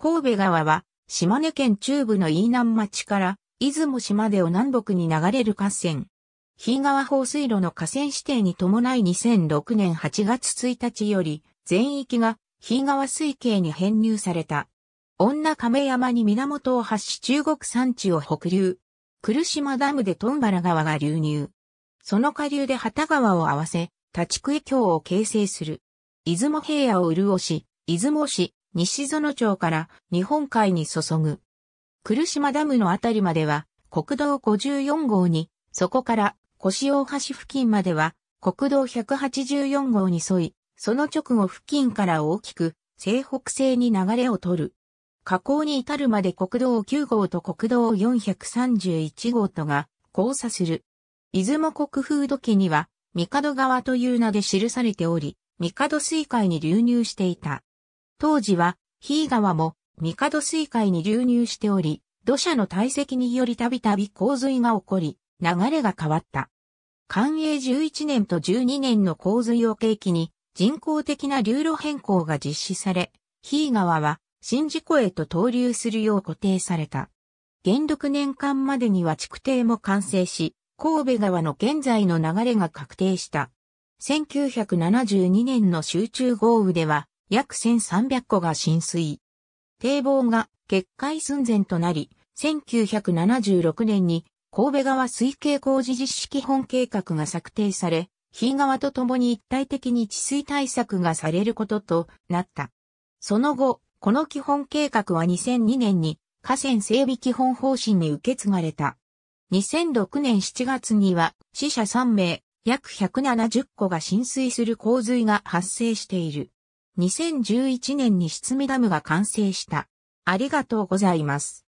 神戸川は、島根県中部の飯南町から、出雲島でを南北に流れる河川。日川放水路の河川指定に伴い2006年8月1日より、全域が日川水系に編入された。女亀山に源を発し中国山地を北流。来島ダムでトンバラ川が流入。その下流で旗川を合わせ、立区江峡を形成する。出雲平野を潤し、出雲市、西園町から日本海に注ぐ。来島ダムのあたりまでは国道54号に、そこから腰大橋付近までは国道184号に沿い、その直後付近から大きく西北西に流れを取る。河口に至るまで国道9号と国道431号とが交差する。出雲国風土記には、帝川という名で記されており、帝水海に流入していた。当時は、ヒー川も、帝水海に流入しており、土砂の堆積によりたびたび洪水が起こり、流れが変わった。寛永11年と12年の洪水を契機に、人工的な流路変更が実施され、ヒー川は、新事故へと投流するよう固定された。元禄年間までには築堤も完成し、神戸川の現在の流れが確定した。1972年の集中豪雨では、約1300戸が浸水。堤防が決壊寸前となり、1976年に神戸川水系工事実施基本計画が策定され、日川とともに一体的に治水対策がされることとなった。その後、この基本計画は2002年に河川整備基本方針に受け継がれた。2006年7月には死者3名、約170戸が浸水する洪水が発生している。2011年に七味ダムが完成した。ありがとうございます。